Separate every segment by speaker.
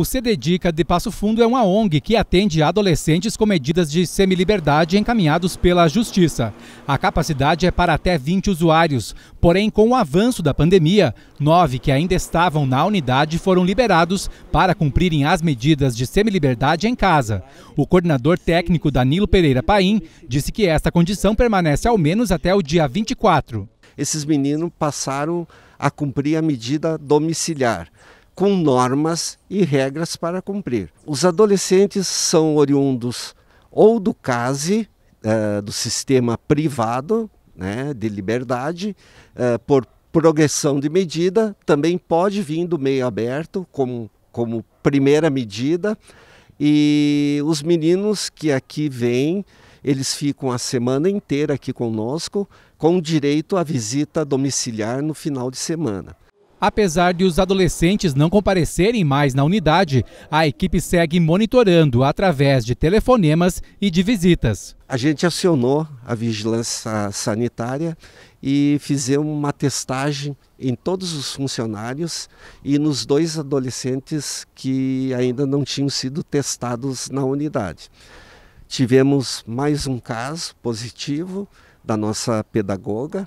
Speaker 1: O CDDICA de Passo Fundo é uma ONG que atende adolescentes com medidas de semiliberdade encaminhados pela Justiça. A capacidade é para até 20 usuários, porém, com o avanço da pandemia, nove que ainda estavam na unidade foram liberados para cumprirem as medidas de semiliberdade em casa. O coordenador técnico Danilo Pereira Paim disse que esta condição permanece ao menos até o dia 24.
Speaker 2: Esses meninos passaram a cumprir a medida domiciliar com normas e regras para cumprir. Os adolescentes são oriundos ou do CASE, eh, do sistema privado né, de liberdade, eh, por progressão de medida, também pode vir do meio aberto como, como primeira medida. E os meninos que aqui vêm, eles ficam a semana inteira aqui conosco, com direito à visita domiciliar no final de semana.
Speaker 1: Apesar de os adolescentes não comparecerem mais na unidade, a equipe segue monitorando através de telefonemas
Speaker 2: e de visitas. A gente acionou a vigilância sanitária e fizemos uma testagem em todos os funcionários e nos dois adolescentes que ainda não tinham sido testados na unidade. Tivemos mais um caso positivo da nossa pedagoga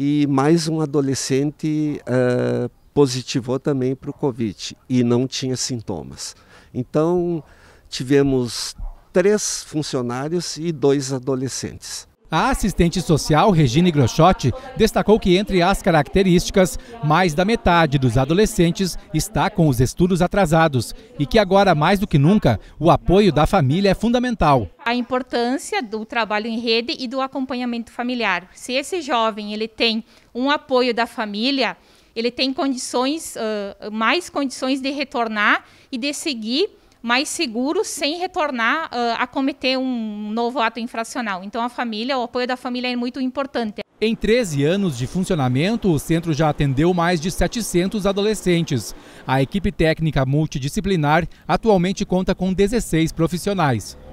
Speaker 2: e mais um adolescente uh, positivou também para o Covid e não tinha sintomas. Então, tivemos três funcionários e dois adolescentes.
Speaker 1: A assistente social Regine Grochotti destacou que, entre as características, mais da metade dos adolescentes está com os estudos atrasados e que agora, mais do que nunca, o apoio da família é fundamental.
Speaker 3: A importância do trabalho em rede e do acompanhamento familiar. Se esse jovem ele tem um apoio da família, ele tem condições, uh, mais condições de retornar e de seguir mais seguro sem retornar uh, a cometer um novo ato infracional. Então a família, o apoio da família é muito importante. Em
Speaker 1: 13 anos de funcionamento, o centro já atendeu mais de 700 adolescentes. A equipe técnica multidisciplinar atualmente conta com 16 profissionais.